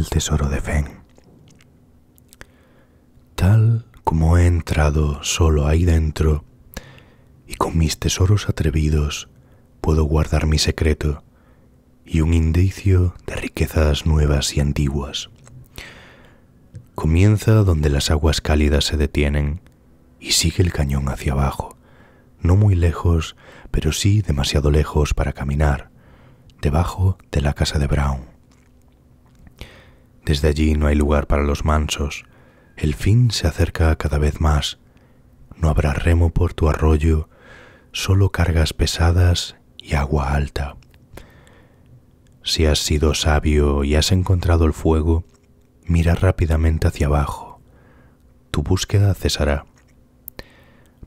el tesoro de Fen. Tal como he entrado solo ahí dentro, y con mis tesoros atrevidos puedo guardar mi secreto y un indicio de riquezas nuevas y antiguas. Comienza donde las aguas cálidas se detienen y sigue el cañón hacia abajo, no muy lejos, pero sí demasiado lejos para caminar, debajo de la casa de Brown. Desde allí no hay lugar para los mansos. El fin se acerca cada vez más. No habrá remo por tu arroyo, solo cargas pesadas y agua alta. Si has sido sabio y has encontrado el fuego, mira rápidamente hacia abajo. Tu búsqueda cesará.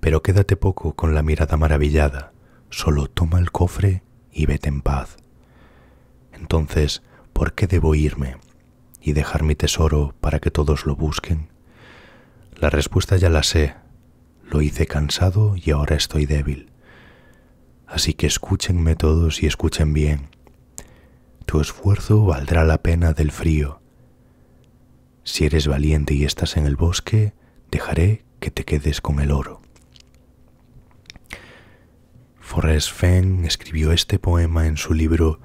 Pero quédate poco con la mirada maravillada, solo toma el cofre y vete en paz. Entonces, ¿por qué debo irme? y dejar mi tesoro para que todos lo busquen? La respuesta ya la sé. Lo hice cansado y ahora estoy débil. Así que escúchenme todos y escuchen bien. Tu esfuerzo valdrá la pena del frío. Si eres valiente y estás en el bosque, dejaré que te quedes con el oro. Forrest Fenn escribió este poema en su libro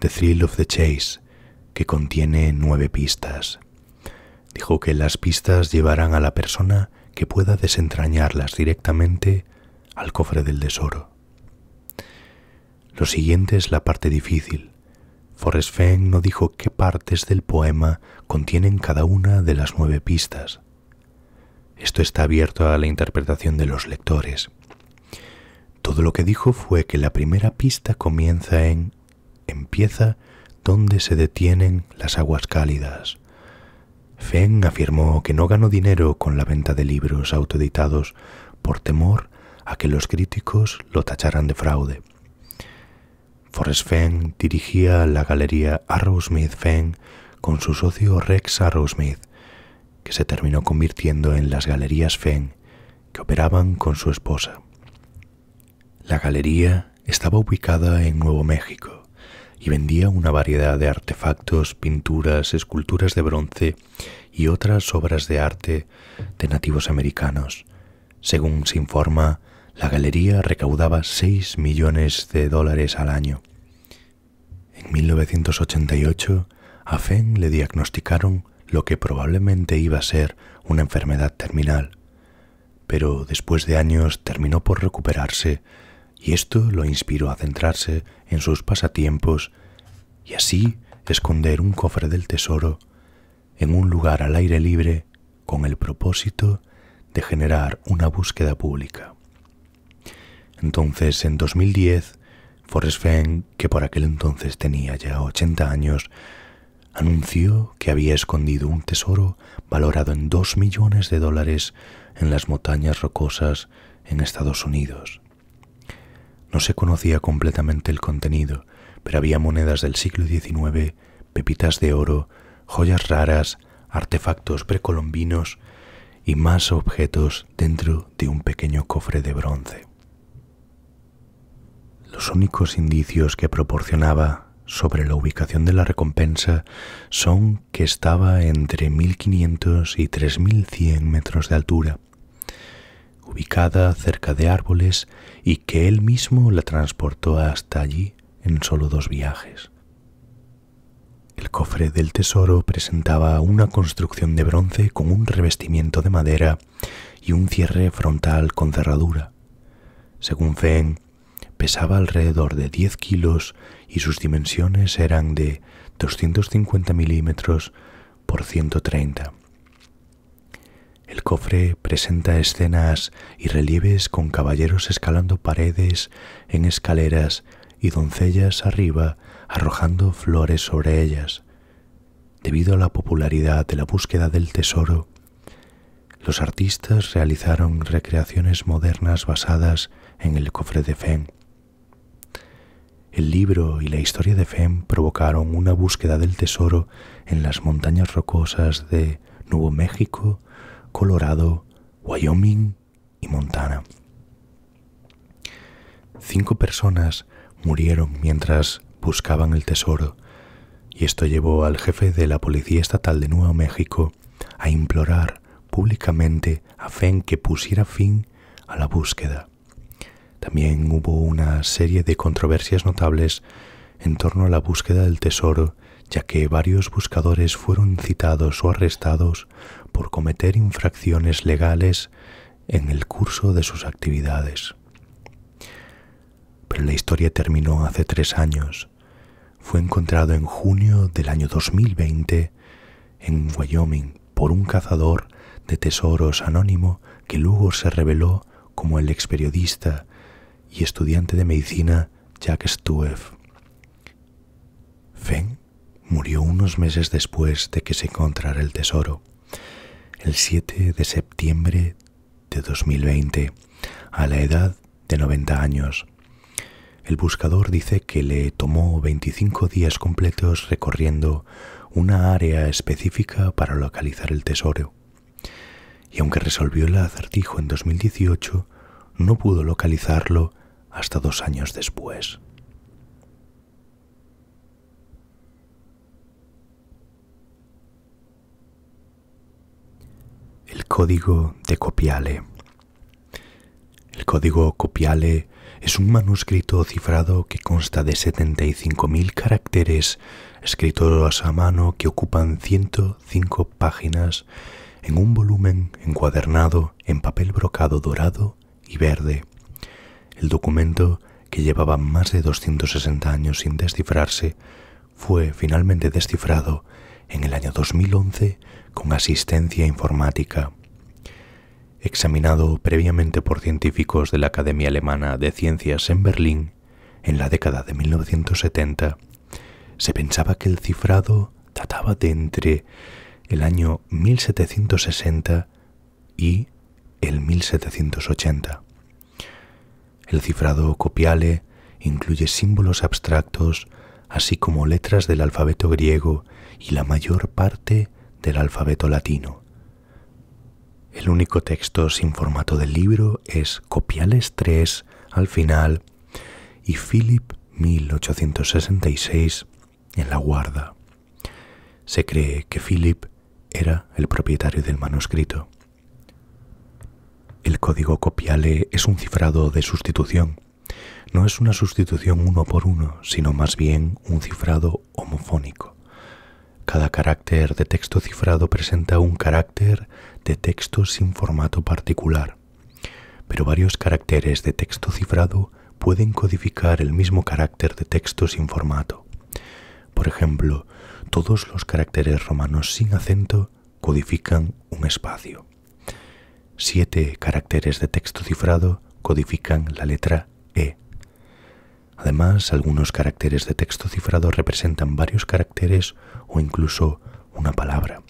The Thrill of the Chase, que contiene nueve pistas. Dijo que las pistas llevarán a la persona que pueda desentrañarlas directamente al cofre del tesoro. Lo siguiente es la parte difícil. Forrest Fenn no dijo qué partes del poema contienen cada una de las nueve pistas. Esto está abierto a la interpretación de los lectores. Todo lo que dijo fue que la primera pista comienza en empieza ¿Dónde se detienen las aguas cálidas. Feng afirmó que no ganó dinero con la venta de libros autoeditados por temor a que los críticos lo tacharan de fraude. Forrest Feng dirigía la galería Arrowsmith Feng con su socio Rex Arrowsmith, que se terminó convirtiendo en las galerías Feng que operaban con su esposa. La galería estaba ubicada en Nuevo México y vendía una variedad de artefactos, pinturas, esculturas de bronce y otras obras de arte de nativos americanos. Según se informa, la galería recaudaba 6 millones de dólares al año. En 1988, a Fenn le diagnosticaron lo que probablemente iba a ser una enfermedad terminal, pero después de años terminó por recuperarse y esto lo inspiró a centrarse en sus pasatiempos y así esconder un cofre del tesoro en un lugar al aire libre con el propósito de generar una búsqueda pública. Entonces, en 2010, Forrest Fenn, que por aquel entonces tenía ya 80 años, anunció que había escondido un tesoro valorado en 2 millones de dólares en las montañas rocosas en Estados Unidos. No se conocía completamente el contenido, pero había monedas del siglo XIX, pepitas de oro, joyas raras, artefactos precolombinos y más objetos dentro de un pequeño cofre de bronce. Los únicos indicios que proporcionaba sobre la ubicación de la recompensa son que estaba entre 1500 y 3100 metros de altura ubicada cerca de árboles y que él mismo la transportó hasta allí en solo dos viajes. El cofre del tesoro presentaba una construcción de bronce con un revestimiento de madera y un cierre frontal con cerradura. Según Feng, pesaba alrededor de 10 kilos y sus dimensiones eran de 250 milímetros por 130 el cofre presenta escenas y relieves con caballeros escalando paredes en escaleras y doncellas arriba arrojando flores sobre ellas. Debido a la popularidad de la búsqueda del tesoro, los artistas realizaron recreaciones modernas basadas en el cofre de Femme. El libro y la historia de Femme provocaron una búsqueda del tesoro en las montañas rocosas de Nuevo México Colorado, Wyoming y Montana. Cinco personas murieron mientras buscaban el tesoro, y esto llevó al jefe de la Policía Estatal de Nuevo México a implorar públicamente a Fen que pusiera fin a la búsqueda. También hubo una serie de controversias notables en torno a la búsqueda del tesoro, ya que varios buscadores fueron citados o arrestados por cometer infracciones legales en el curso de sus actividades. Pero la historia terminó hace tres años. Fue encontrado en junio del año 2020 en Wyoming por un cazador de tesoros anónimo que luego se reveló como el ex periodista y estudiante de medicina Jack Stueff. Feng murió unos meses después de que se encontrara el tesoro el 7 de septiembre de 2020, a la edad de 90 años. El buscador dice que le tomó 25 días completos recorriendo una área específica para localizar el tesoro. Y aunque resolvió el acertijo en 2018, no pudo localizarlo hasta dos años después. el código de Copiale. El código Copiale es un manuscrito cifrado que consta de 75.000 caracteres escritos a mano que ocupan 105 páginas en un volumen encuadernado en papel brocado dorado y verde. El documento, que llevaba más de 260 años sin descifrarse, fue finalmente descifrado en el año 2011 con asistencia informática, examinado previamente por científicos de la Academia Alemana de Ciencias en Berlín en la década de 1970, se pensaba que el cifrado databa de entre el año 1760 y el 1780. El cifrado copiale incluye símbolos abstractos, así como letras del alfabeto griego y la mayor parte del alfabeto latino. El único texto sin formato del libro es Copiales 3 al final y Philip 1866 en la guarda. Se cree que Philip era el propietario del manuscrito. El código copiale es un cifrado de sustitución. No es una sustitución uno por uno, sino más bien un cifrado homofónico. Cada carácter de texto cifrado presenta un carácter de texto sin formato particular, pero varios caracteres de texto cifrado pueden codificar el mismo carácter de texto sin formato. Por ejemplo, todos los caracteres romanos sin acento codifican un espacio. Siete caracteres de texto cifrado codifican la letra E. Además, algunos caracteres de texto cifrado representan varios caracteres o incluso una palabra.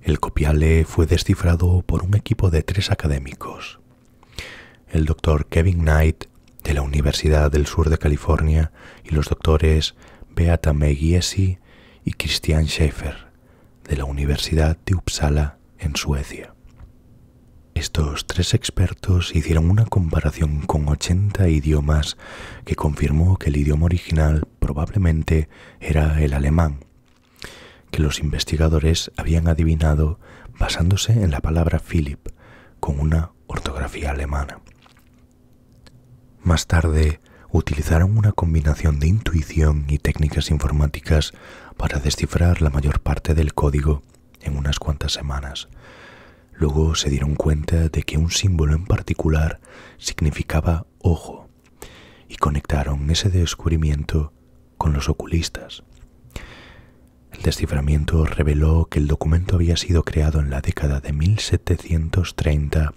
El copiale fue descifrado por un equipo de tres académicos. El doctor Kevin Knight de la Universidad del Sur de California y los doctores Beata Megiesi y Christian Schaefer, de la Universidad de Uppsala en Suecia. Estos tres expertos hicieron una comparación con 80 idiomas que confirmó que el idioma original probablemente era el alemán, que los investigadores habían adivinado basándose en la palabra Philip, con una ortografía alemana. Más tarde, utilizaron una combinación de intuición y técnicas informáticas para descifrar la mayor parte del código en unas cuantas semanas Luego se dieron cuenta de que un símbolo en particular significaba ojo y conectaron ese descubrimiento con los oculistas. El desciframiento reveló que el documento había sido creado en la década de 1730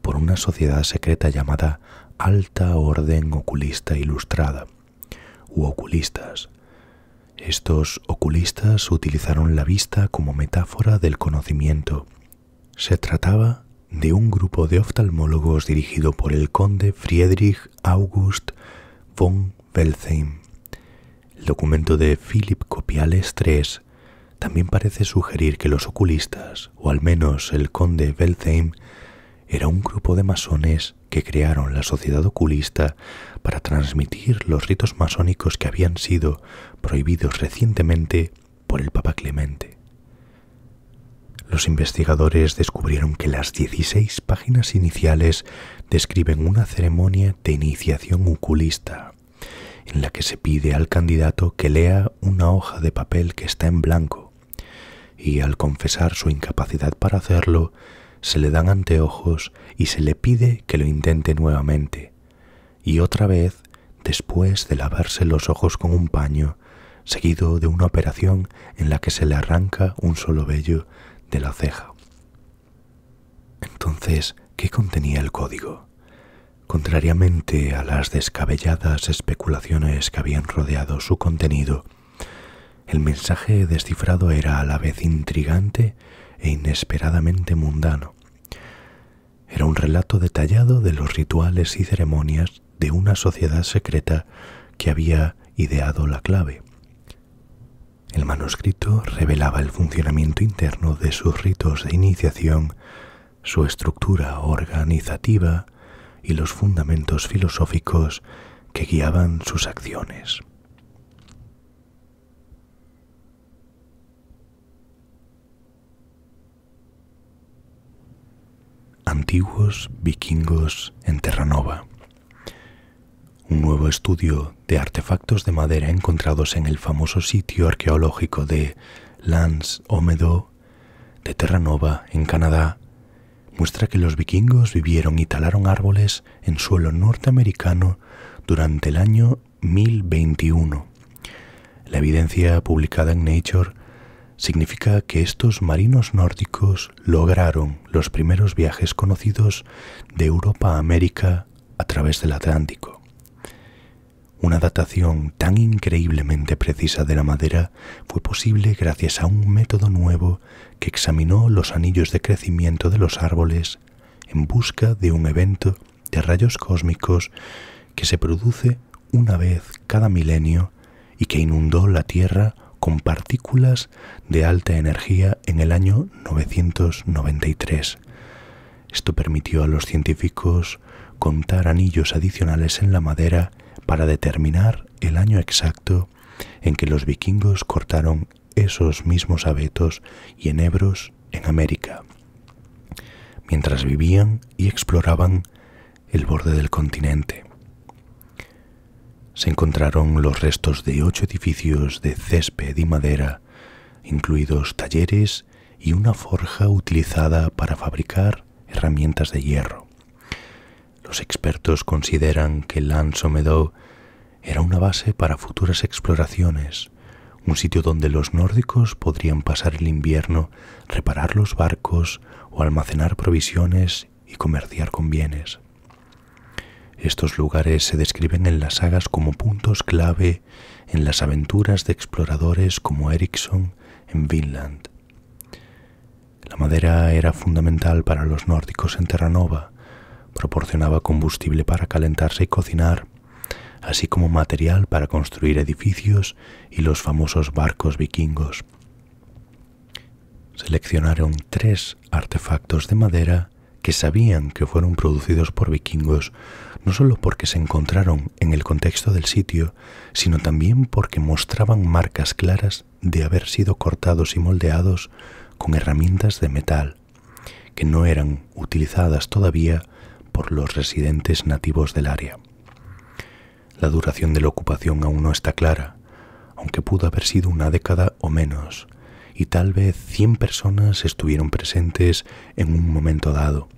por una sociedad secreta llamada Alta Orden Oculista Ilustrada, u oculistas. Estos oculistas utilizaron la vista como metáfora del conocimiento se trataba de un grupo de oftalmólogos dirigido por el conde Friedrich August von Weltheim. El documento de Philip Copiales III también parece sugerir que los oculistas, o al menos el conde Weltheim, era un grupo de masones que crearon la sociedad oculista para transmitir los ritos masónicos que habían sido prohibidos recientemente por el Papa Clemente los investigadores descubrieron que las 16 páginas iniciales describen una ceremonia de iniciación oculista, en la que se pide al candidato que lea una hoja de papel que está en blanco, y al confesar su incapacidad para hacerlo, se le dan anteojos y se le pide que lo intente nuevamente, y otra vez después de lavarse los ojos con un paño, seguido de una operación en la que se le arranca un solo vello de la ceja. Entonces, ¿qué contenía el código? Contrariamente a las descabelladas especulaciones que habían rodeado su contenido, el mensaje descifrado era a la vez intrigante e inesperadamente mundano. Era un relato detallado de los rituales y ceremonias de una sociedad secreta que había ideado la clave. El manuscrito revelaba el funcionamiento interno de sus ritos de iniciación, su estructura organizativa y los fundamentos filosóficos que guiaban sus acciones. Antiguos vikingos en Terranova un nuevo estudio de artefactos de madera encontrados en el famoso sitio arqueológico de Lance Omedo de Terranova, en Canadá, muestra que los vikingos vivieron y talaron árboles en suelo norteamericano durante el año 1021. La evidencia publicada en Nature significa que estos marinos nórdicos lograron los primeros viajes conocidos de Europa a América a través del Atlántico. Una datación tan increíblemente precisa de la madera fue posible gracias a un método nuevo que examinó los anillos de crecimiento de los árboles en busca de un evento de rayos cósmicos que se produce una vez cada milenio y que inundó la Tierra con partículas de alta energía en el año 993. Esto permitió a los científicos contar anillos adicionales en la madera para determinar el año exacto en que los vikingos cortaron esos mismos abetos y enebros en América, mientras vivían y exploraban el borde del continente. Se encontraron los restos de ocho edificios de césped y madera, incluidos talleres y una forja utilizada para fabricar herramientas de hierro. Los expertos consideran que Lansomedo era una base para futuras exploraciones, un sitio donde los nórdicos podrían pasar el invierno, reparar los barcos o almacenar provisiones y comerciar con bienes. Estos lugares se describen en las sagas como puntos clave en las aventuras de exploradores como Ericsson en Vinland. La madera era fundamental para los nórdicos en Terranova, proporcionaba combustible para calentarse y cocinar, así como material para construir edificios y los famosos barcos vikingos. Seleccionaron tres artefactos de madera que sabían que fueron producidos por vikingos, no solo porque se encontraron en el contexto del sitio, sino también porque mostraban marcas claras de haber sido cortados y moldeados con herramientas de metal, que no eran utilizadas todavía por los residentes nativos del área. La duración de la ocupación aún no está clara, aunque pudo haber sido una década o menos, y tal vez 100 personas estuvieron presentes en un momento dado.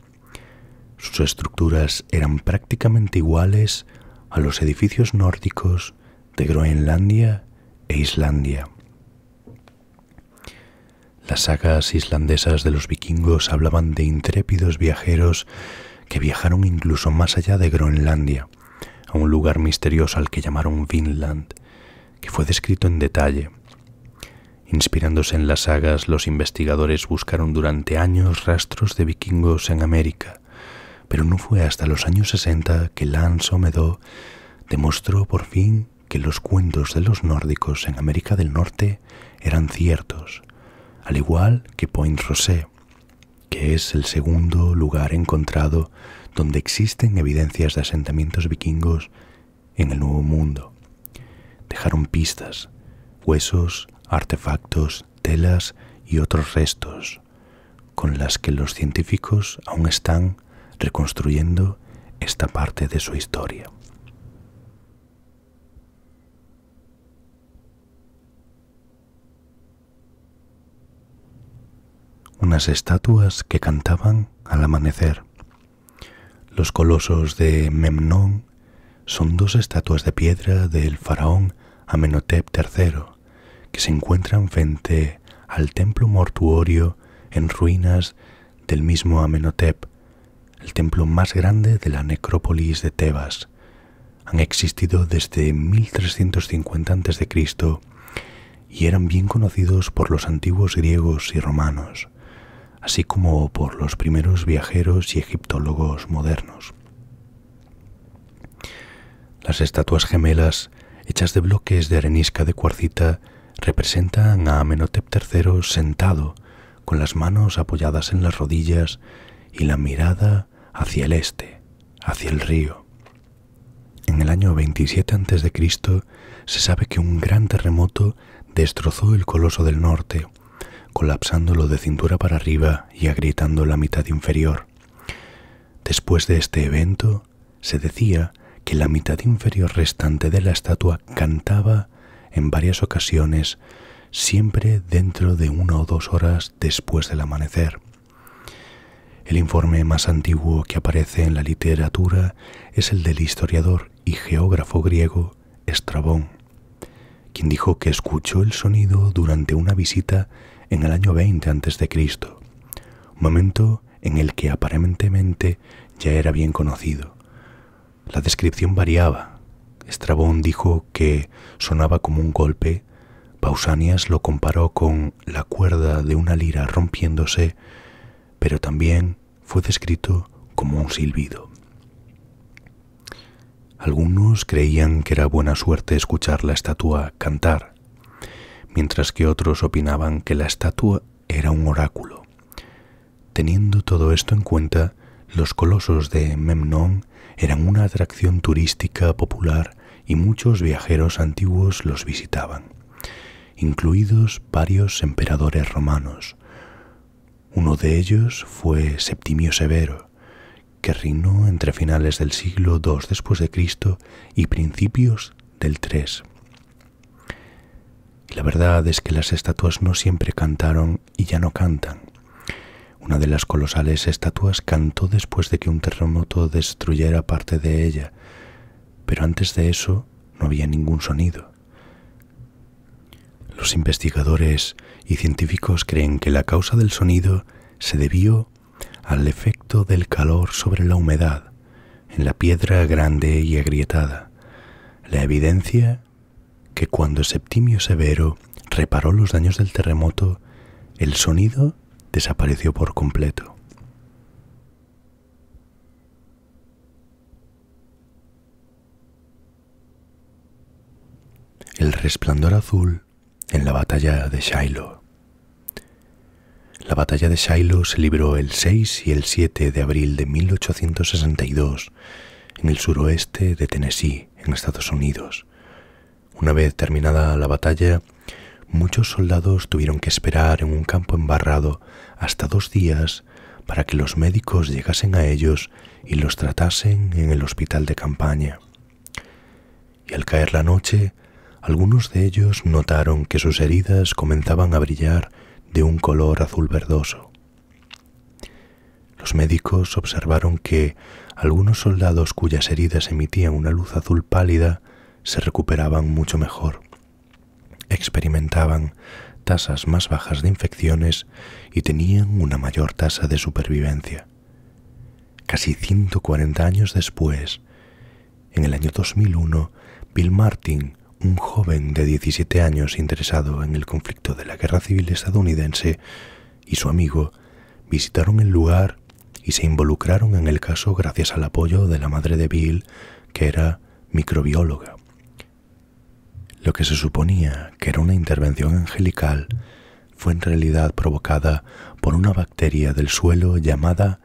Sus estructuras eran prácticamente iguales a los edificios nórdicos de Groenlandia e Islandia. Las sagas islandesas de los vikingos hablaban de intrépidos viajeros que viajaron incluso más allá de Groenlandia, un lugar misterioso al que llamaron Vinland, que fue descrito en detalle. Inspirándose en las sagas, los investigadores buscaron durante años rastros de vikingos en América, pero no fue hasta los años 60 que Lance Omedo demostró por fin que los cuentos de los nórdicos en América del Norte eran ciertos, al igual que Point Rosé, que es el segundo lugar encontrado donde existen evidencias de asentamientos vikingos en el Nuevo Mundo. Dejaron pistas, huesos, artefactos, telas y otros restos, con las que los científicos aún están reconstruyendo esta parte de su historia. Unas estatuas que cantaban al amanecer los colosos de Memnón son dos estatuas de piedra del faraón Amenhotep III que se encuentran frente al templo mortuorio en ruinas del mismo Amenhotep, el templo más grande de la necrópolis de Tebas. Han existido desde 1350 a.C. y eran bien conocidos por los antiguos griegos y romanos así como por los primeros viajeros y egiptólogos modernos. Las estatuas gemelas, hechas de bloques de arenisca de cuarcita, representan a Amenhotep III sentado, con las manos apoyadas en las rodillas y la mirada hacia el este, hacia el río. En el año 27 a.C. se sabe que un gran terremoto destrozó el Coloso del Norte, colapsándolo de cintura para arriba y agrietando la mitad inferior. Después de este evento, se decía que la mitad inferior restante de la estatua cantaba en varias ocasiones, siempre dentro de una o dos horas después del amanecer. El informe más antiguo que aparece en la literatura es el del historiador y geógrafo griego Estrabón, quien dijo que escuchó el sonido durante una visita en el año 20 a.C., momento en el que aparentemente ya era bien conocido. La descripción variaba. Estrabón dijo que sonaba como un golpe, Pausanias lo comparó con la cuerda de una lira rompiéndose, pero también fue descrito como un silbido. Algunos creían que era buena suerte escuchar la estatua cantar, mientras que otros opinaban que la estatua era un oráculo. Teniendo todo esto en cuenta, los colosos de Memnon eran una atracción turística popular y muchos viajeros antiguos los visitaban, incluidos varios emperadores romanos. Uno de ellos fue Septimio Severo, que reinó entre finales del siglo II después de Cristo y principios del III. La verdad es que las estatuas no siempre cantaron y ya no cantan. Una de las colosales estatuas cantó después de que un terremoto destruyera parte de ella, pero antes de eso no había ningún sonido. Los investigadores y científicos creen que la causa del sonido se debió al efecto del calor sobre la humedad en la piedra grande y agrietada. La evidencia que cuando Septimio Severo reparó los daños del terremoto, el sonido desapareció por completo. El resplandor azul en la batalla de Shiloh. La batalla de Shiloh se libró el 6 y el 7 de abril de 1862 en el suroeste de Tennessee, en Estados Unidos, una vez terminada la batalla, muchos soldados tuvieron que esperar en un campo embarrado hasta dos días para que los médicos llegasen a ellos y los tratasen en el hospital de campaña. Y al caer la noche, algunos de ellos notaron que sus heridas comenzaban a brillar de un color azul verdoso. Los médicos observaron que algunos soldados cuyas heridas emitían una luz azul pálida se recuperaban mucho mejor, experimentaban tasas más bajas de infecciones y tenían una mayor tasa de supervivencia. Casi 140 años después, en el año 2001, Bill Martin, un joven de 17 años interesado en el conflicto de la guerra civil estadounidense, y su amigo visitaron el lugar y se involucraron en el caso gracias al apoyo de la madre de Bill, que era microbióloga. Lo que se suponía que era una intervención angelical fue en realidad provocada por una bacteria del suelo llamada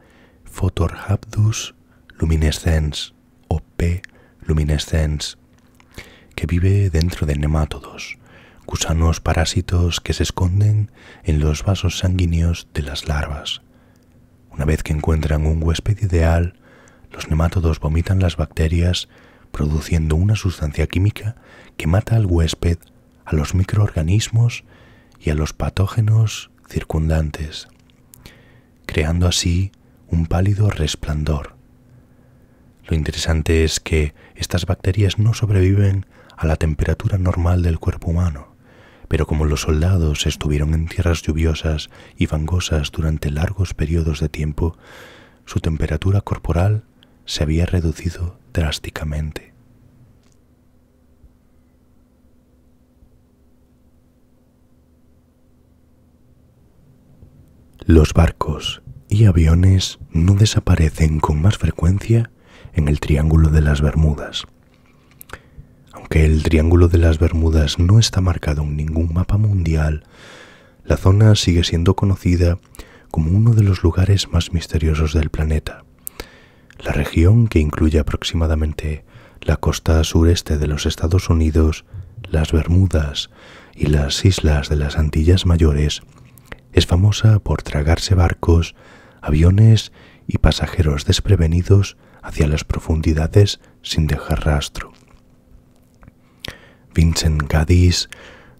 Photorhabdus luminescens o P. luminescens, que vive dentro de nemátodos, gusanos parásitos que se esconden en los vasos sanguíneos de las larvas. Una vez que encuentran un huésped ideal, los nemátodos vomitan las bacterias produciendo una sustancia química que mata al huésped, a los microorganismos y a los patógenos circundantes, creando así un pálido resplandor. Lo interesante es que estas bacterias no sobreviven a la temperatura normal del cuerpo humano, pero como los soldados estuvieron en tierras lluviosas y fangosas durante largos periodos de tiempo, su temperatura corporal se había reducido drásticamente. Los barcos y aviones no desaparecen con más frecuencia en el Triángulo de las Bermudas. Aunque el Triángulo de las Bermudas no está marcado en ningún mapa mundial, la zona sigue siendo conocida como uno de los lugares más misteriosos del planeta. La región, que incluye aproximadamente la costa sureste de los Estados Unidos, las Bermudas y las islas de las Antillas Mayores, es famosa por tragarse barcos, aviones y pasajeros desprevenidos hacia las profundidades sin dejar rastro. Vincent Gaddis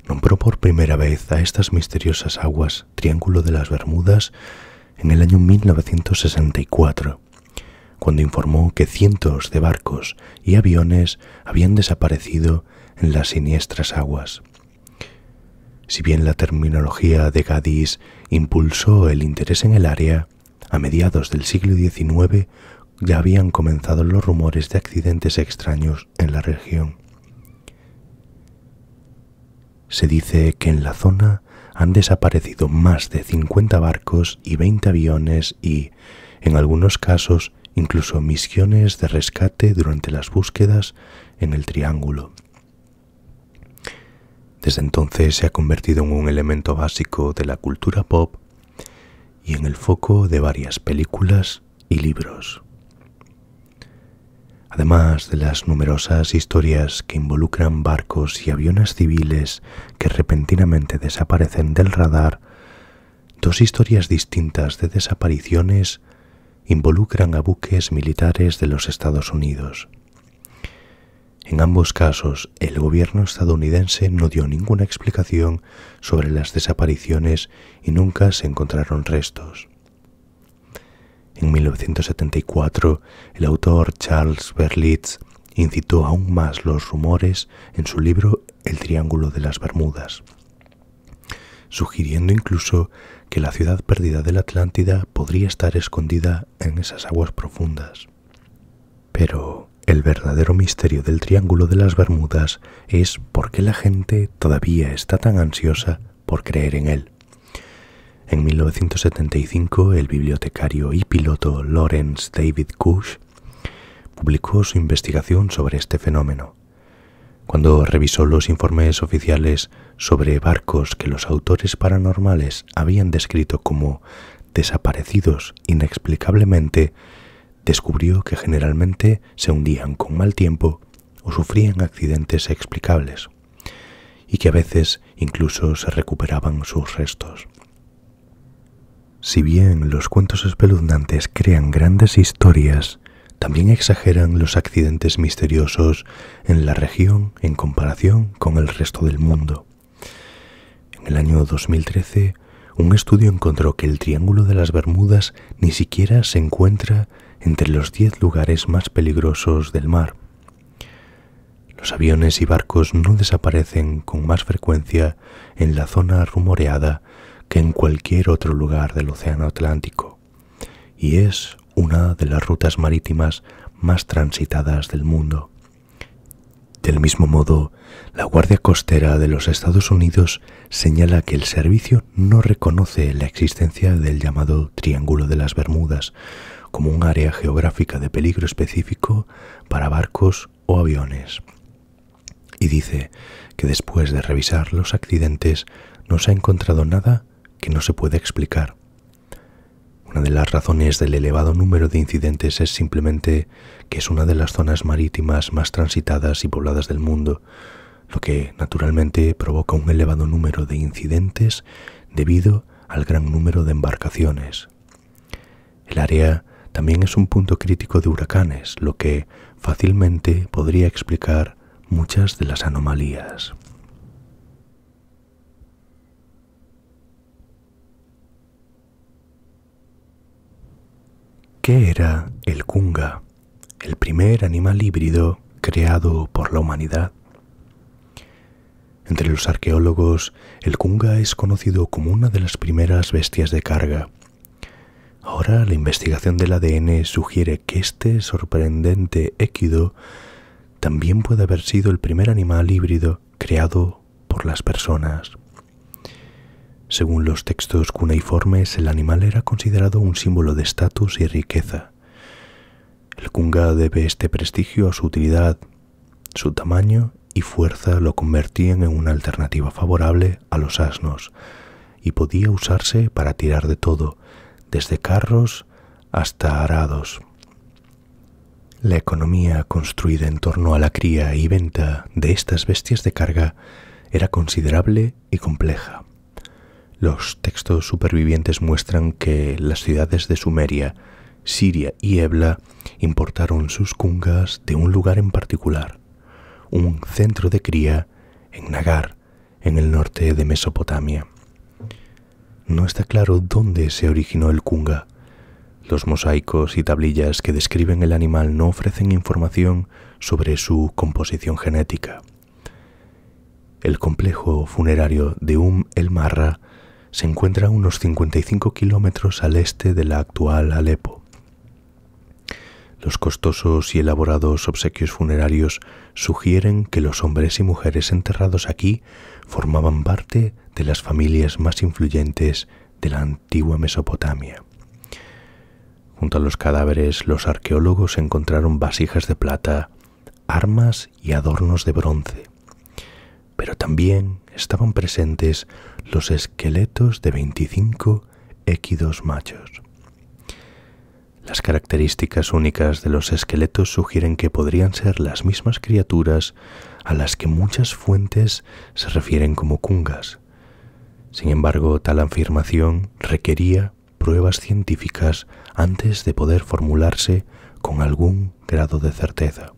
nombró por primera vez a estas misteriosas aguas Triángulo de las Bermudas en el año 1964, cuando informó que cientos de barcos y aviones habían desaparecido en las siniestras aguas. Si bien la terminología de Gadis impulsó el interés en el área, a mediados del siglo XIX ya habían comenzado los rumores de accidentes extraños en la región. Se dice que en la zona han desaparecido más de 50 barcos y 20 aviones y, en algunos casos, incluso misiones de rescate durante las búsquedas en el Triángulo. Desde entonces se ha convertido en un elemento básico de la cultura pop y en el foco de varias películas y libros. Además de las numerosas historias que involucran barcos y aviones civiles que repentinamente desaparecen del radar, dos historias distintas de desapariciones involucran a buques militares de los Estados Unidos. En ambos casos, el gobierno estadounidense no dio ninguna explicación sobre las desapariciones y nunca se encontraron restos. En 1974, el autor Charles Berlitz incitó aún más los rumores en su libro El Triángulo de las Bermudas, sugiriendo incluso que la ciudad perdida de la Atlántida podría estar escondida en esas aguas profundas. Pero, el verdadero misterio del Triángulo de las Bermudas es por qué la gente todavía está tan ansiosa por creer en él. En 1975, el bibliotecario y piloto Lawrence David Cush publicó su investigación sobre este fenómeno. Cuando revisó los informes oficiales sobre barcos que los autores paranormales habían descrito como desaparecidos inexplicablemente, descubrió que generalmente se hundían con mal tiempo o sufrían accidentes explicables, y que a veces incluso se recuperaban sus restos. Si bien los cuentos espeluznantes crean grandes historias, también exageran los accidentes misteriosos en la región en comparación con el resto del mundo. En el año 2013, un estudio encontró que el Triángulo de las Bermudas ni siquiera se encuentra entre los diez lugares más peligrosos del mar. Los aviones y barcos no desaparecen con más frecuencia en la zona rumoreada que en cualquier otro lugar del Océano Atlántico, y es una de las rutas marítimas más transitadas del mundo. Del mismo modo, la Guardia Costera de los Estados Unidos señala que el servicio no reconoce la existencia del llamado Triángulo de las Bermudas, como un área geográfica de peligro específico para barcos o aviones. Y dice que después de revisar los accidentes no se ha encontrado nada que no se pueda explicar. Una de las razones del elevado número de incidentes es simplemente que es una de las zonas marítimas más transitadas y pobladas del mundo, lo que naturalmente provoca un elevado número de incidentes debido al gran número de embarcaciones. El área también es un punto crítico de huracanes, lo que fácilmente podría explicar muchas de las anomalías. ¿Qué era el kunga, el primer animal híbrido creado por la humanidad? Entre los arqueólogos, el kunga es conocido como una de las primeras bestias de carga Ahora la investigación del ADN sugiere que este sorprendente équido también puede haber sido el primer animal híbrido creado por las personas. Según los textos cuneiformes, el animal era considerado un símbolo de estatus y riqueza. El kunga debe este prestigio a su utilidad, su tamaño y fuerza lo convertían en una alternativa favorable a los asnos y podía usarse para tirar de todo, desde carros hasta arados. La economía construida en torno a la cría y venta de estas bestias de carga era considerable y compleja. Los textos supervivientes muestran que las ciudades de Sumeria, Siria y Ebla importaron sus cungas de un lugar en particular, un centro de cría en Nagar, en el norte de Mesopotamia no está claro dónde se originó el kunga. Los mosaicos y tablillas que describen el animal no ofrecen información sobre su composición genética. El complejo funerario de Um el Marra se encuentra a unos 55 kilómetros al este de la actual Alepo. Los costosos y elaborados obsequios funerarios sugieren que los hombres y mujeres enterrados aquí formaban parte de las familias más influyentes de la antigua Mesopotamia. Junto a los cadáveres, los arqueólogos encontraron vasijas de plata, armas y adornos de bronce, pero también estaban presentes los esqueletos de 25 équidos machos. Las características únicas de los esqueletos sugieren que podrían ser las mismas criaturas a las que muchas fuentes se refieren como cungas. Sin embargo, tal afirmación requería pruebas científicas antes de poder formularse con algún grado de certeza.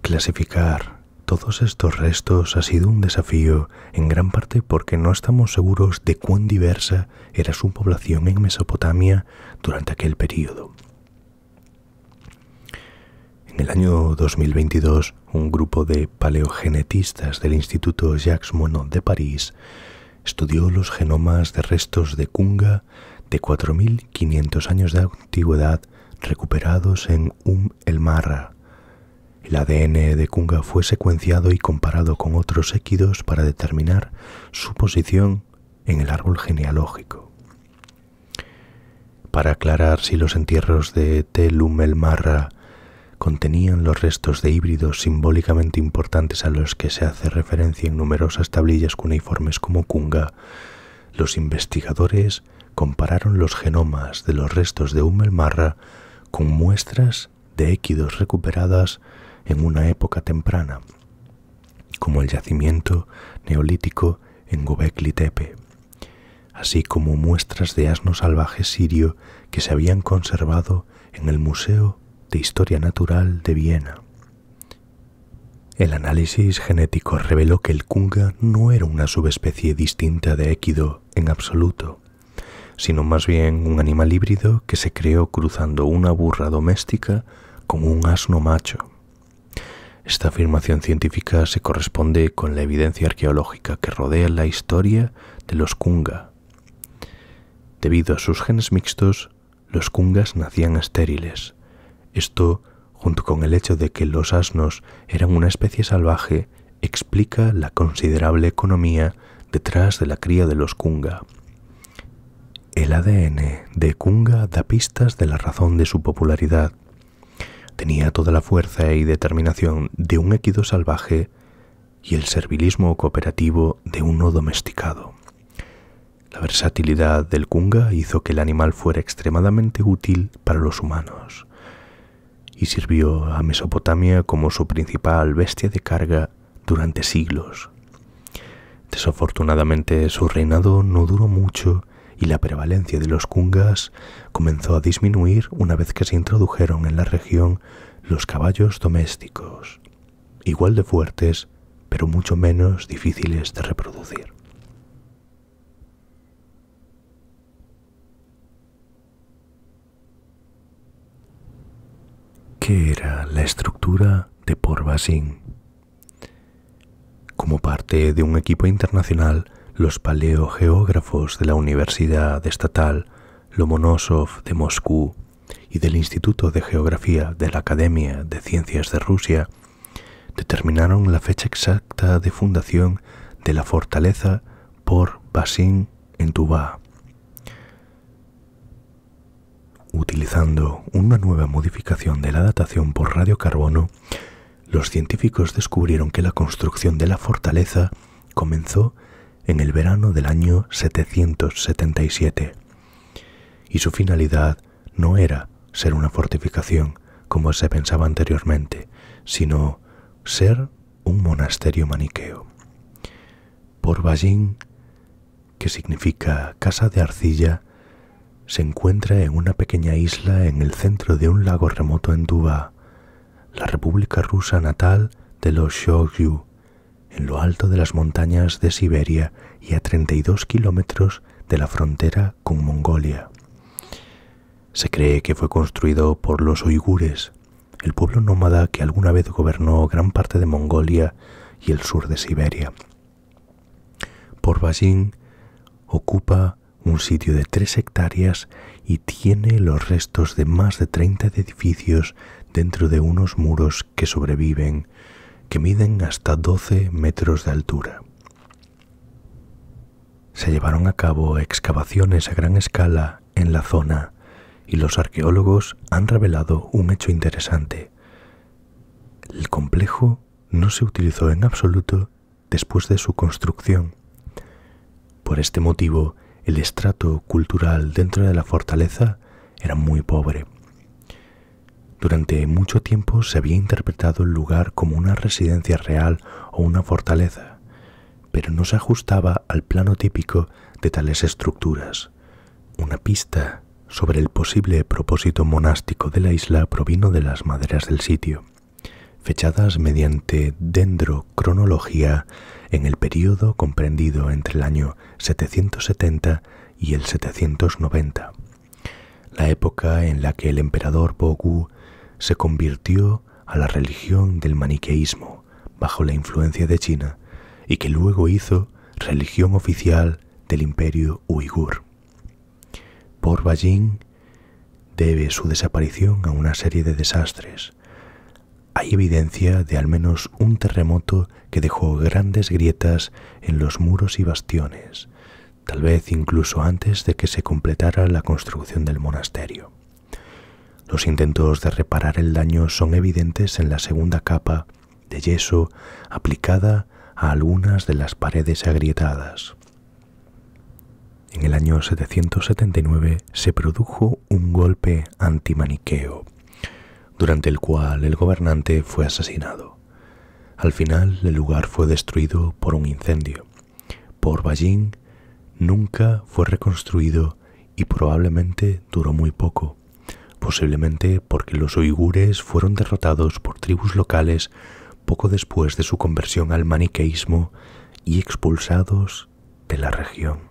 Clasificar todos estos restos ha sido un desafío en gran parte porque no estamos seguros de cuán diversa era su población en Mesopotamia durante aquel periodo. En el año 2022, un grupo de paleogenetistas del Instituto Jacques Monod de París estudió los genomas de restos de Kunga de 4.500 años de antigüedad recuperados en Um el Marra. El ADN de Kunga fue secuenciado y comparado con otros équidos para determinar su posición en el árbol genealógico. Para aclarar si los entierros de Telum el Marra contenían los restos de híbridos simbólicamente importantes a los que se hace referencia en numerosas tablillas cuneiformes como Kunga, los investigadores compararon los genomas de los restos de Humelmarra con muestras de équidos recuperadas en una época temprana, como el yacimiento neolítico en Gobekli Tepe, así como muestras de asno salvaje sirio que se habían conservado en el Museo de Historia Natural de Viena. El análisis genético reveló que el kunga no era una subespecie distinta de équido en absoluto, sino más bien un animal híbrido que se creó cruzando una burra doméstica con un asno macho. Esta afirmación científica se corresponde con la evidencia arqueológica que rodea la historia de los kunga. Debido a sus genes mixtos, los kungas nacían estériles, esto, junto con el hecho de que los asnos eran una especie salvaje, explica la considerable economía detrás de la cría de los kunga. El ADN de Kunga da pistas de la razón de su popularidad. Tenía toda la fuerza y determinación de un equido salvaje y el servilismo cooperativo de uno domesticado. La versatilidad del Kunga hizo que el animal fuera extremadamente útil para los humanos y sirvió a Mesopotamia como su principal bestia de carga durante siglos. Desafortunadamente su reinado no duró mucho y la prevalencia de los kungas comenzó a disminuir una vez que se introdujeron en la región los caballos domésticos, igual de fuertes, pero mucho menos difíciles de reproducir. era la estructura de Port Como parte de un equipo internacional, los paleogeógrafos de la Universidad Estatal Lomonosov de Moscú y del Instituto de Geografía de la Academia de Ciencias de Rusia determinaron la fecha exacta de fundación de la fortaleza por en Tubá utilizando una nueva modificación de la datación por radiocarbono, los científicos descubrieron que la construcción de la fortaleza comenzó en el verano del año 777 y su finalidad no era ser una fortificación como se pensaba anteriormente, sino ser un monasterio maniqueo. Por Ballín, que significa casa de arcilla, se encuentra en una pequeña isla en el centro de un lago remoto en Dubá, la república rusa natal de los Shogyu, en lo alto de las montañas de Siberia y a 32 kilómetros de la frontera con Mongolia. Se cree que fue construido por los uigures, el pueblo nómada que alguna vez gobernó gran parte de Mongolia y el sur de Siberia. Por Bajin ocupa un sitio de tres hectáreas y tiene los restos de más de 30 edificios dentro de unos muros que sobreviven, que miden hasta 12 metros de altura. Se llevaron a cabo excavaciones a gran escala en la zona y los arqueólogos han revelado un hecho interesante. El complejo no se utilizó en absoluto después de su construcción. Por este motivo, el estrato cultural dentro de la fortaleza era muy pobre. Durante mucho tiempo se había interpretado el lugar como una residencia real o una fortaleza, pero no se ajustaba al plano típico de tales estructuras. Una pista sobre el posible propósito monástico de la isla provino de las maderas del sitio, fechadas mediante dendrocronología en el periodo comprendido entre el año 770 y el 790, la época en la que el emperador Bogu se convirtió a la religión del maniqueísmo bajo la influencia de China y que luego hizo religión oficial del imperio uigur. Por Beijing debe su desaparición a una serie de desastres, hay evidencia de al menos un terremoto que dejó grandes grietas en los muros y bastiones, tal vez incluso antes de que se completara la construcción del monasterio. Los intentos de reparar el daño son evidentes en la segunda capa de yeso aplicada a algunas de las paredes agrietadas. En el año 779 se produjo un golpe antimaniqueo durante el cual el gobernante fue asesinado. Al final el lugar fue destruido por un incendio. Por Ballín nunca fue reconstruido y probablemente duró muy poco, posiblemente porque los uigures fueron derrotados por tribus locales poco después de su conversión al maniqueísmo y expulsados de la región.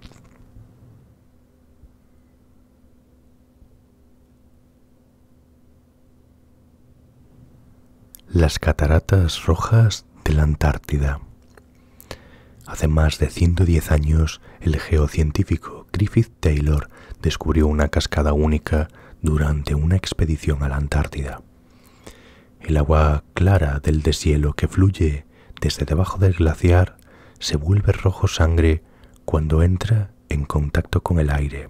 las cataratas rojas de la Antártida. Hace más de 110 años, el geocientífico Griffith Taylor descubrió una cascada única durante una expedición a la Antártida. El agua clara del deshielo que fluye desde debajo del glaciar se vuelve rojo sangre cuando entra en contacto con el aire.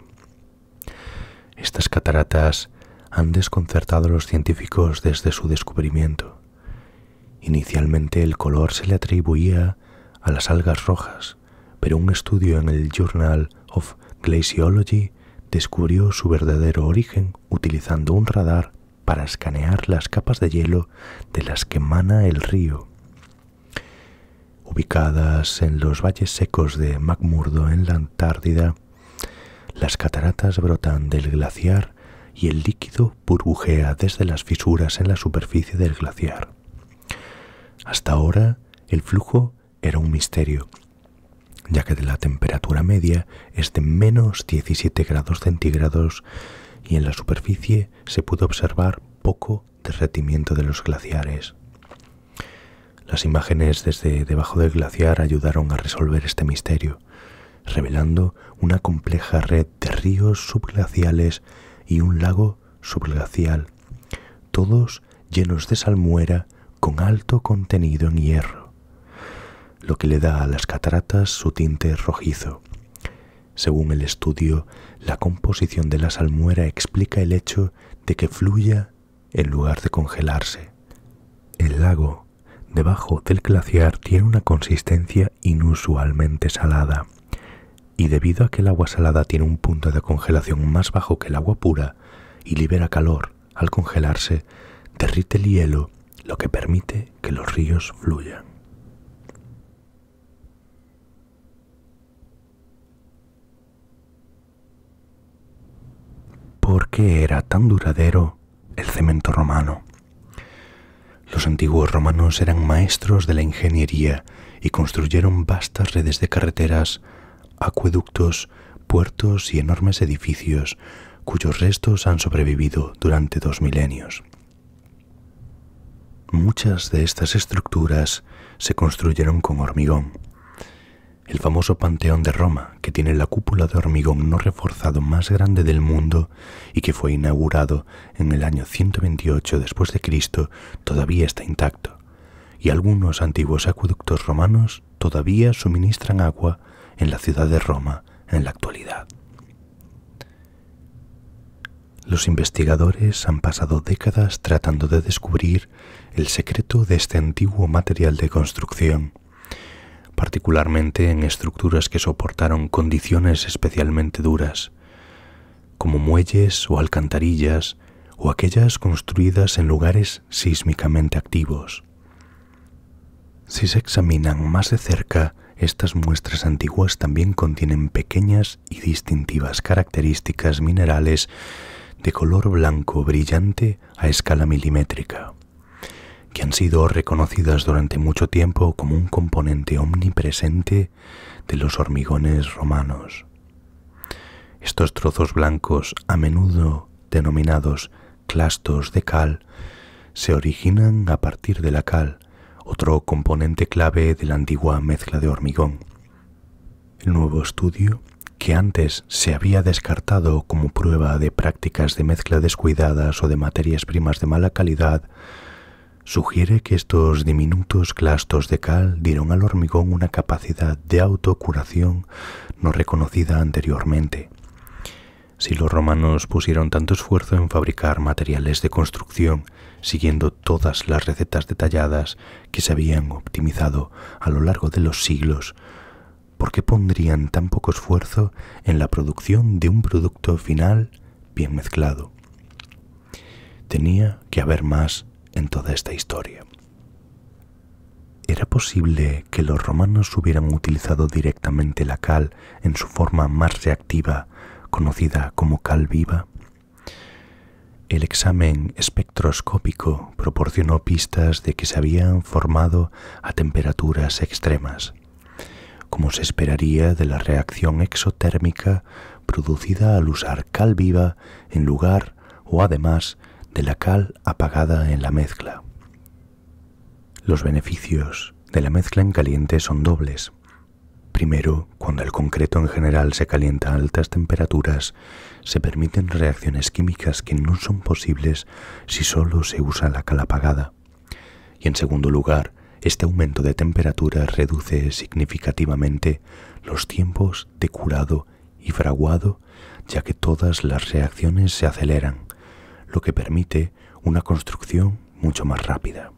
Estas cataratas han desconcertado a los científicos desde su descubrimiento. Inicialmente el color se le atribuía a las algas rojas, pero un estudio en el Journal of Glaciology descubrió su verdadero origen utilizando un radar para escanear las capas de hielo de las que emana el río. Ubicadas en los valles secos de McMurdo en la Antártida, las cataratas brotan del glaciar y el líquido burbujea desde las fisuras en la superficie del glaciar. Hasta ahora el flujo era un misterio, ya que de la temperatura media es de menos 17 grados centígrados y en la superficie se pudo observar poco derretimiento de los glaciares. Las imágenes desde debajo del glaciar ayudaron a resolver este misterio, revelando una compleja red de ríos subglaciales y un lago subglacial, todos llenos de salmuera con alto contenido en hierro, lo que le da a las cataratas su tinte rojizo. Según el estudio, la composición de la salmuera explica el hecho de que fluya en lugar de congelarse. El lago debajo del glaciar tiene una consistencia inusualmente salada, y debido a que el agua salada tiene un punto de congelación más bajo que el agua pura y libera calor al congelarse, derrite el hielo lo que permite que los ríos fluyan. ¿Por qué era tan duradero el cemento romano? Los antiguos romanos eran maestros de la ingeniería y construyeron vastas redes de carreteras, acueductos, puertos y enormes edificios cuyos restos han sobrevivido durante dos milenios. Muchas de estas estructuras se construyeron con hormigón. El famoso Panteón de Roma, que tiene la cúpula de hormigón no reforzado más grande del mundo y que fue inaugurado en el año 128 después de Cristo, todavía está intacto. Y algunos antiguos acueductos romanos todavía suministran agua en la ciudad de Roma en la actualidad. Los investigadores han pasado décadas tratando de descubrir el secreto de este antiguo material de construcción, particularmente en estructuras que soportaron condiciones especialmente duras, como muelles o alcantarillas o aquellas construidas en lugares sísmicamente activos. Si se examinan más de cerca, estas muestras antiguas también contienen pequeñas y distintivas características minerales de color blanco brillante a escala milimétrica, que han sido reconocidas durante mucho tiempo como un componente omnipresente de los hormigones romanos. Estos trozos blancos, a menudo denominados clastos de cal, se originan a partir de la cal, otro componente clave de la antigua mezcla de hormigón. El nuevo estudio que antes se había descartado como prueba de prácticas de mezcla descuidadas o de materias primas de mala calidad, sugiere que estos diminutos clastos de cal dieron al hormigón una capacidad de autocuración no reconocida anteriormente. Si los romanos pusieron tanto esfuerzo en fabricar materiales de construcción siguiendo todas las recetas detalladas que se habían optimizado a lo largo de los siglos, ¿por qué pondrían tan poco esfuerzo en la producción de un producto final bien mezclado? Tenía que haber más en toda esta historia. ¿Era posible que los romanos hubieran utilizado directamente la cal en su forma más reactiva, conocida como cal viva? El examen espectroscópico proporcionó pistas de que se habían formado a temperaturas extremas como se esperaría de la reacción exotérmica producida al usar cal viva en lugar o además de la cal apagada en la mezcla. Los beneficios de la mezcla en caliente son dobles. Primero, cuando el concreto en general se calienta a altas temperaturas, se permiten reacciones químicas que no son posibles si solo se usa la cal apagada. Y en segundo lugar, este aumento de temperatura reduce significativamente los tiempos de curado y fraguado, ya que todas las reacciones se aceleran, lo que permite una construcción mucho más rápida.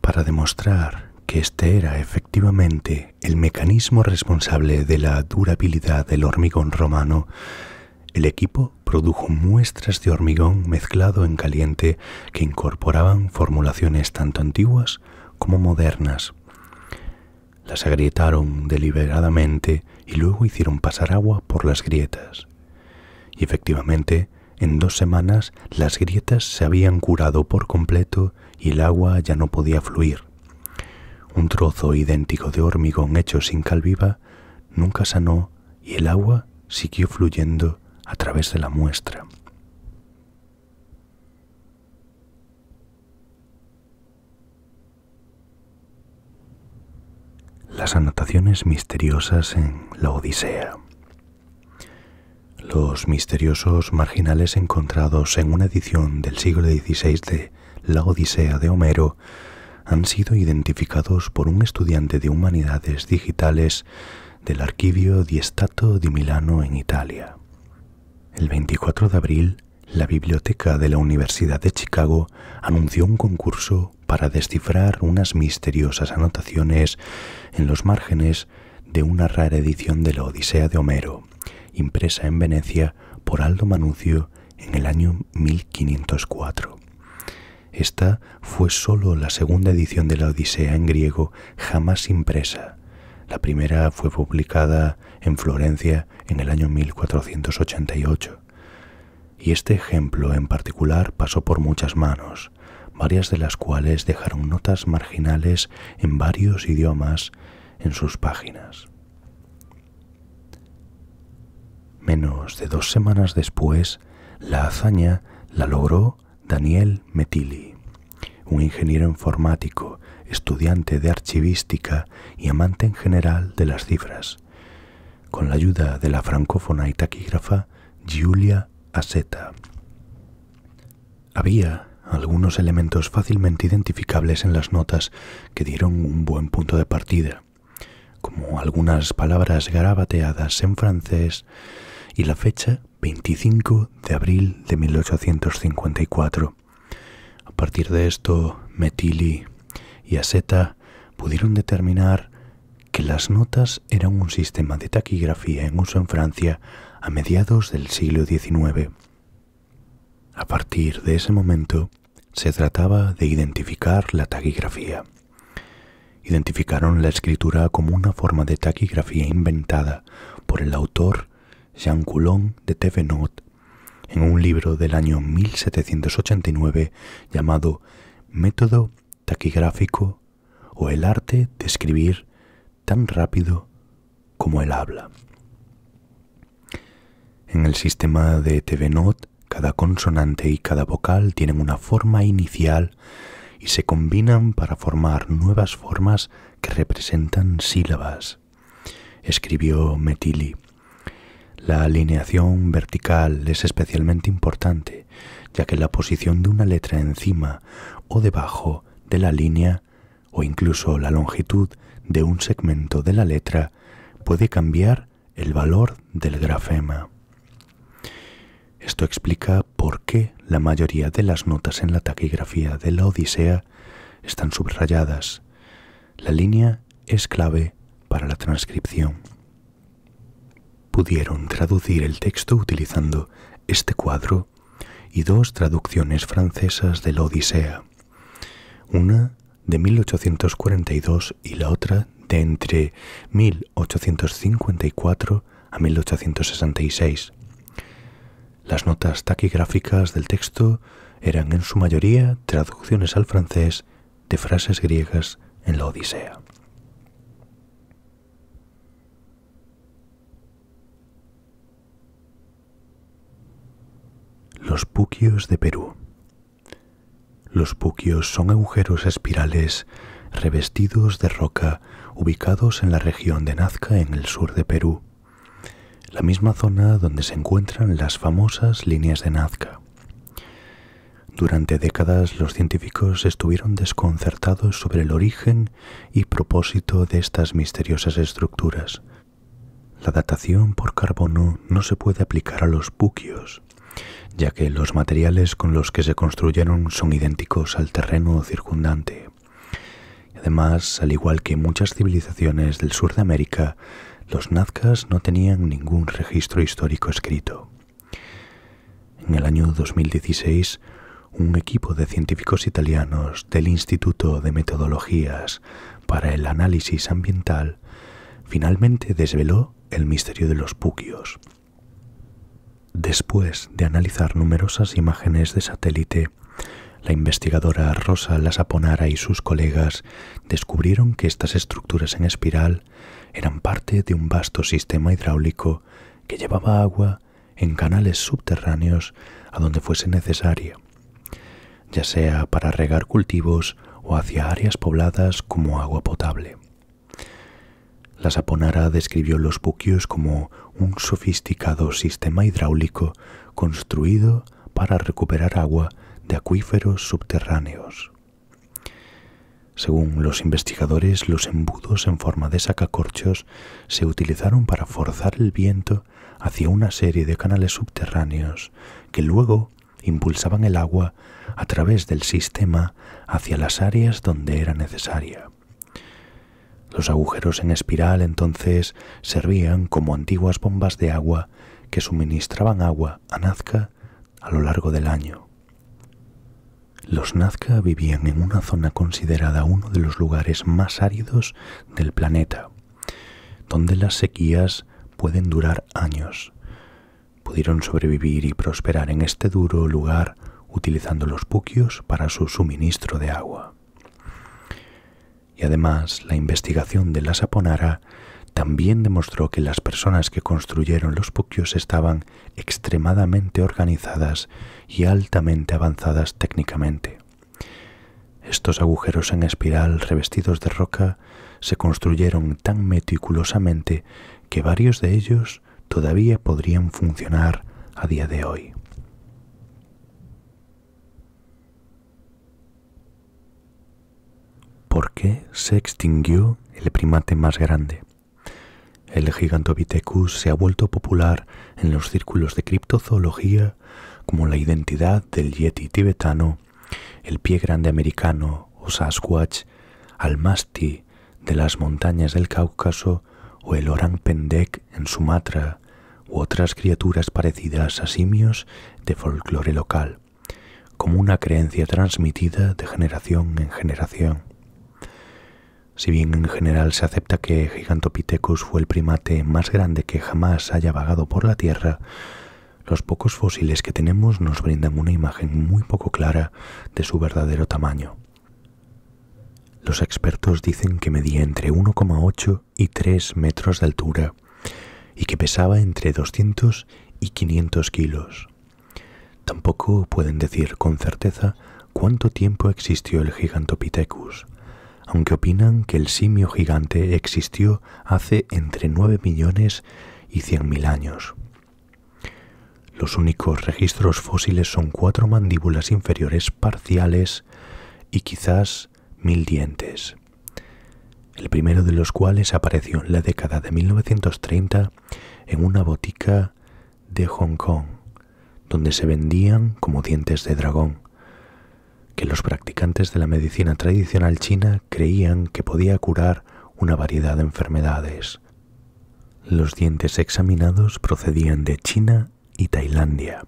Para demostrar que este era efectivamente el mecanismo responsable de la durabilidad del hormigón romano, el equipo produjo muestras de hormigón mezclado en caliente que incorporaban formulaciones tanto antiguas como modernas. Las agrietaron deliberadamente y luego hicieron pasar agua por las grietas. Y efectivamente, en dos semanas las grietas se habían curado por completo y el agua ya no podía fluir. Un trozo idéntico de hormigón hecho sin cal viva nunca sanó y el agua siguió fluyendo a través de la muestra. Las anotaciones misteriosas en la Odisea. Los misteriosos marginales encontrados en una edición del siglo XVI de La Odisea de Homero han sido identificados por un estudiante de humanidades digitales del Archivio di Stato di Milano en Italia. El 24 de abril, la Biblioteca de la Universidad de Chicago anunció un concurso para descifrar unas misteriosas anotaciones en los márgenes de una rara edición de la Odisea de Homero, impresa en Venecia por Aldo Manucio en el año 1504. Esta fue sólo la segunda edición de la Odisea en griego jamás impresa. La primera fue publicada en Florencia en el año 1488. Y este ejemplo en particular pasó por muchas manos, varias de las cuales dejaron notas marginales en varios idiomas en sus páginas. Menos de dos semanas después, la hazaña la logró Daniel Metili, un ingeniero informático, estudiante de archivística y amante en general de las cifras, con la ayuda de la francófona y taquígrafa Giulia Aseta. Había algunos elementos fácilmente identificables en las notas que dieron un buen punto de partida, como algunas palabras garabateadas en francés y la fecha 25 de abril de 1854. A partir de esto, Metili y Aseta pudieron determinar las notas eran un sistema de taquigrafía en uso en Francia a mediados del siglo XIX. A partir de ese momento se trataba de identificar la taquigrafía. Identificaron la escritura como una forma de taquigrafía inventada por el autor Jean Coulon de Thévenot en un libro del año 1789 llamado Método taquigráfico o el arte de escribir tan rápido como el habla. En el sistema de Tevenot, cada consonante y cada vocal tienen una forma inicial y se combinan para formar nuevas formas que representan sílabas, escribió Metili. La alineación vertical es especialmente importante, ya que la posición de una letra encima o debajo de la línea o incluso la longitud de un segmento de la letra puede cambiar el valor del grafema. Esto explica por qué la mayoría de las notas en la taquigrafía de la Odisea están subrayadas. La línea es clave para la transcripción. Pudieron traducir el texto utilizando este cuadro y dos traducciones francesas de la Odisea. Una de 1842 y la otra de entre 1854 a 1866. Las notas taquigráficas del texto eran en su mayoría traducciones al francés de frases griegas en la Odisea. Los Puquios de Perú los puquios son agujeros espirales revestidos de roca ubicados en la región de Nazca en el sur de Perú, la misma zona donde se encuentran las famosas líneas de Nazca. Durante décadas los científicos estuvieron desconcertados sobre el origen y propósito de estas misteriosas estructuras. La datación por carbono no se puede aplicar a los puquios, ya que los materiales con los que se construyeron son idénticos al terreno circundante. Además, al igual que muchas civilizaciones del sur de América, los nazcas no tenían ningún registro histórico escrito. En el año 2016, un equipo de científicos italianos del Instituto de Metodologías para el Análisis Ambiental finalmente desveló el misterio de los puquios Después de analizar numerosas imágenes de satélite, la investigadora Rosa Lasaponara y sus colegas descubrieron que estas estructuras en espiral eran parte de un vasto sistema hidráulico que llevaba agua en canales subterráneos a donde fuese necesaria, ya sea para regar cultivos o hacia áreas pobladas como agua potable. La saponara describió los buquios como un sofisticado sistema hidráulico construido para recuperar agua de acuíferos subterráneos. Según los investigadores, los embudos en forma de sacacorchos se utilizaron para forzar el viento hacia una serie de canales subterráneos que luego impulsaban el agua a través del sistema hacia las áreas donde era necesaria. Los agujeros en espiral entonces servían como antiguas bombas de agua que suministraban agua a Nazca a lo largo del año. Los Nazca vivían en una zona considerada uno de los lugares más áridos del planeta, donde las sequías pueden durar años. Pudieron sobrevivir y prosperar en este duro lugar utilizando los puquios para su suministro de agua y además la investigación de la Saponara también demostró que las personas que construyeron los puquios estaban extremadamente organizadas y altamente avanzadas técnicamente. Estos agujeros en espiral revestidos de roca se construyeron tan meticulosamente que varios de ellos todavía podrían funcionar a día de hoy. ¿Por qué se extinguió el primate más grande? El gigantopithecus se ha vuelto popular en los círculos de criptozoología como la identidad del yeti tibetano, el pie grande americano o Sasquatch, al masti de las montañas del Cáucaso o el orang pendek en Sumatra u otras criaturas parecidas a simios de folclore local, como una creencia transmitida de generación en generación. Si bien en general se acepta que Gigantopithecus fue el primate más grande que jamás haya vagado por la Tierra, los pocos fósiles que tenemos nos brindan una imagen muy poco clara de su verdadero tamaño. Los expertos dicen que medía entre 1,8 y 3 metros de altura y que pesaba entre 200 y 500 kilos. Tampoco pueden decir con certeza cuánto tiempo existió el Gigantopithecus, aunque opinan que el simio gigante existió hace entre 9 millones y 100.000 años. Los únicos registros fósiles son cuatro mandíbulas inferiores parciales y quizás mil dientes, el primero de los cuales apareció en la década de 1930 en una botica de Hong Kong, donde se vendían como dientes de dragón, que los practicantes de la medicina tradicional china creían que podía curar una variedad de enfermedades. Los dientes examinados procedían de China y Tailandia.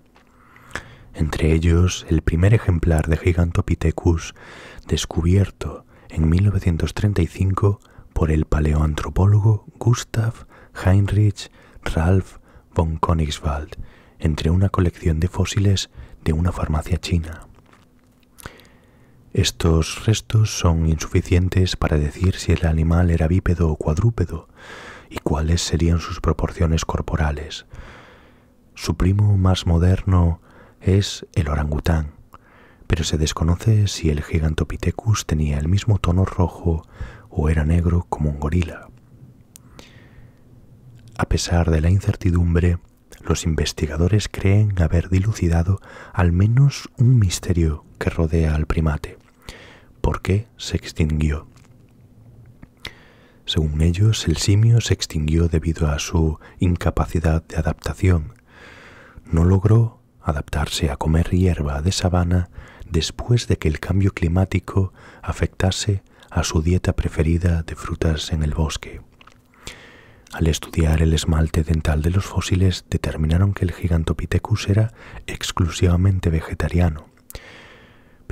Entre ellos, el primer ejemplar de Gigantopithecus, descubierto en 1935 por el paleoantropólogo Gustav Heinrich Ralph von Königswald, entre una colección de fósiles de una farmacia china. Estos restos son insuficientes para decir si el animal era bípedo o cuadrúpedo y cuáles serían sus proporciones corporales. Su primo más moderno es el orangután, pero se desconoce si el gigantopithecus tenía el mismo tono rojo o era negro como un gorila. A pesar de la incertidumbre, los investigadores creen haber dilucidado al menos un misterio que rodea al primate por qué se extinguió. Según ellos, el simio se extinguió debido a su incapacidad de adaptación. No logró adaptarse a comer hierba de sabana después de que el cambio climático afectase a su dieta preferida de frutas en el bosque. Al estudiar el esmalte dental de los fósiles, determinaron que el Gigantopithecus era exclusivamente vegetariano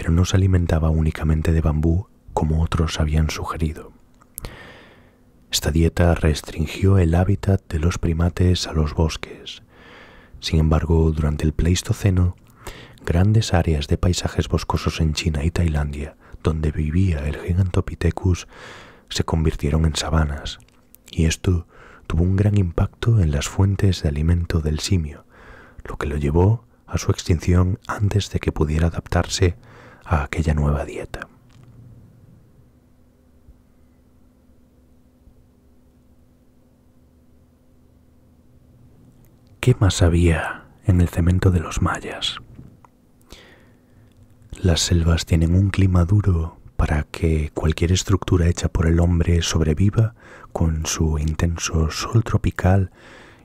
pero no se alimentaba únicamente de bambú como otros habían sugerido. Esta dieta restringió el hábitat de los primates a los bosques. Sin embargo, durante el Pleistoceno, grandes áreas de paisajes boscosos en China y Tailandia, donde vivía el Gigantopithecus, se convirtieron en sabanas, y esto tuvo un gran impacto en las fuentes de alimento del simio, lo que lo llevó a su extinción antes de que pudiera adaptarse a aquella nueva dieta. ¿Qué más había en el cemento de los mayas? Las selvas tienen un clima duro para que cualquier estructura hecha por el hombre sobreviva con su intenso sol tropical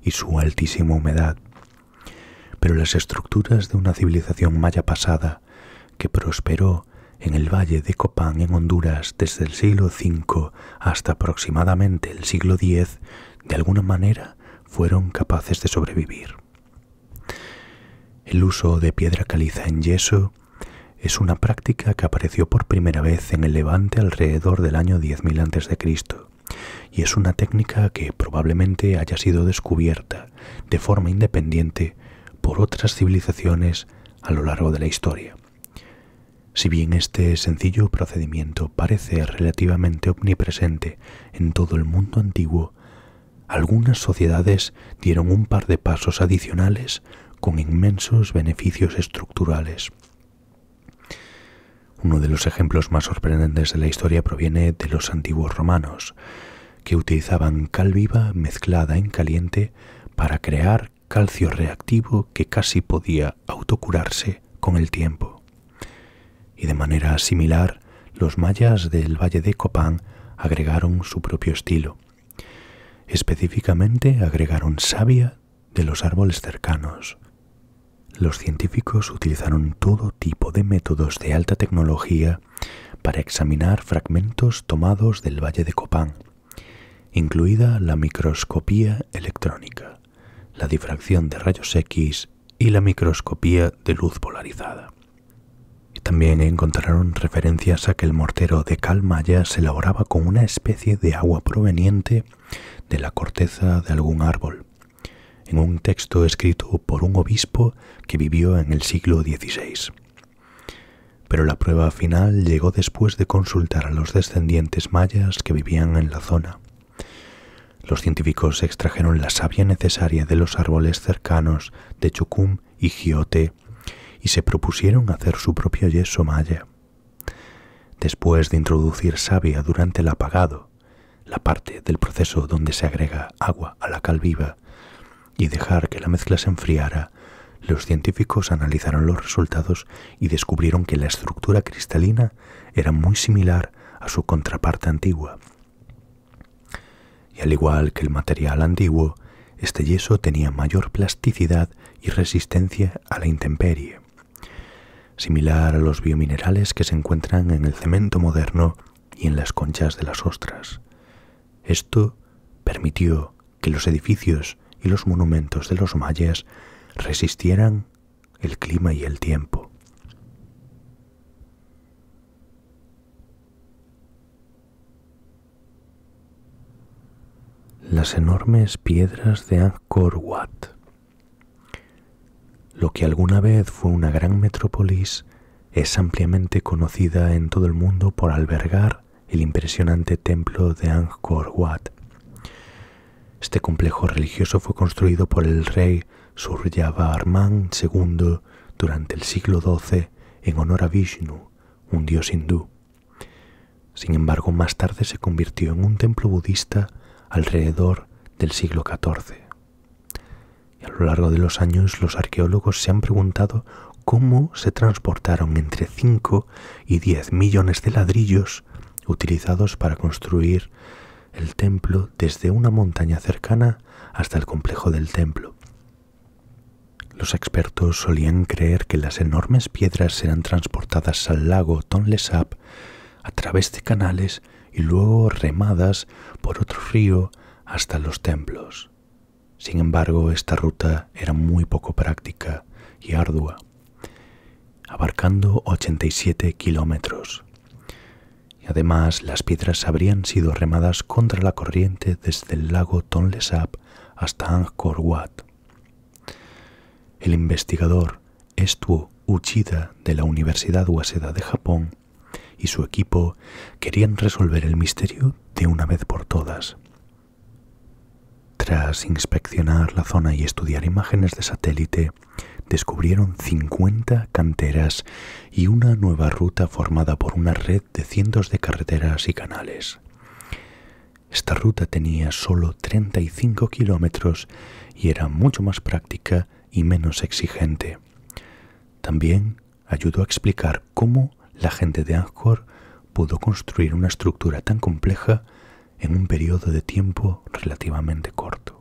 y su altísima humedad. Pero las estructuras de una civilización maya pasada que prosperó en el valle de Copán en Honduras desde el siglo V hasta aproximadamente el siglo X, de alguna manera fueron capaces de sobrevivir. El uso de piedra caliza en yeso es una práctica que apareció por primera vez en el Levante alrededor del año 10.000 a.C. y es una técnica que probablemente haya sido descubierta de forma independiente por otras civilizaciones a lo largo de la historia. Si bien este sencillo procedimiento parece relativamente omnipresente en todo el mundo antiguo, algunas sociedades dieron un par de pasos adicionales con inmensos beneficios estructurales. Uno de los ejemplos más sorprendentes de la historia proviene de los antiguos romanos, que utilizaban cal viva mezclada en caliente para crear calcio reactivo que casi podía autocurarse con el tiempo y de manera similar los mayas del valle de Copán agregaron su propio estilo. Específicamente agregaron savia de los árboles cercanos. Los científicos utilizaron todo tipo de métodos de alta tecnología para examinar fragmentos tomados del valle de Copán, incluida la microscopía electrónica, la difracción de rayos X y la microscopía de luz polarizada. También encontraron referencias a que el mortero de cal maya se elaboraba con una especie de agua proveniente de la corteza de algún árbol, en un texto escrito por un obispo que vivió en el siglo XVI. Pero la prueba final llegó después de consultar a los descendientes mayas que vivían en la zona. Los científicos extrajeron la savia necesaria de los árboles cercanos de Chucum y Giote y se propusieron hacer su propio yeso maya. Después de introducir savia durante el apagado, la parte del proceso donde se agrega agua a la cal viva, y dejar que la mezcla se enfriara, los científicos analizaron los resultados y descubrieron que la estructura cristalina era muy similar a su contraparte antigua. Y al igual que el material antiguo, este yeso tenía mayor plasticidad y resistencia a la intemperie similar a los biominerales que se encuentran en el cemento moderno y en las conchas de las ostras. Esto permitió que los edificios y los monumentos de los mayas resistieran el clima y el tiempo. Las enormes piedras de Angkor Wat lo que alguna vez fue una gran metrópolis es ampliamente conocida en todo el mundo por albergar el impresionante templo de Angkor Wat. Este complejo religioso fue construido por el rey Suryavarman II durante el siglo XII en honor a Vishnu, un dios hindú. Sin embargo, más tarde se convirtió en un templo budista alrededor del siglo XIV a lo largo de los años los arqueólogos se han preguntado cómo se transportaron entre 5 y 10 millones de ladrillos utilizados para construir el templo desde una montaña cercana hasta el complejo del templo. Los expertos solían creer que las enormes piedras eran transportadas al lago Tonle Sap a través de canales y luego remadas por otro río hasta los templos. Sin embargo, esta ruta era muy poco práctica y ardua, abarcando 87 kilómetros. Y además, las piedras habrían sido remadas contra la corriente desde el lago Tonle Sap hasta Angkor Wat. El investigador Estuo Uchida de la Universidad Waseda de Japón y su equipo querían resolver el misterio de una vez por todas. Tras inspeccionar la zona y estudiar imágenes de satélite, descubrieron 50 canteras y una nueva ruta formada por una red de cientos de carreteras y canales. Esta ruta tenía solo 35 kilómetros y era mucho más práctica y menos exigente. También ayudó a explicar cómo la gente de Angkor pudo construir una estructura tan compleja en un periodo de tiempo relativamente corto.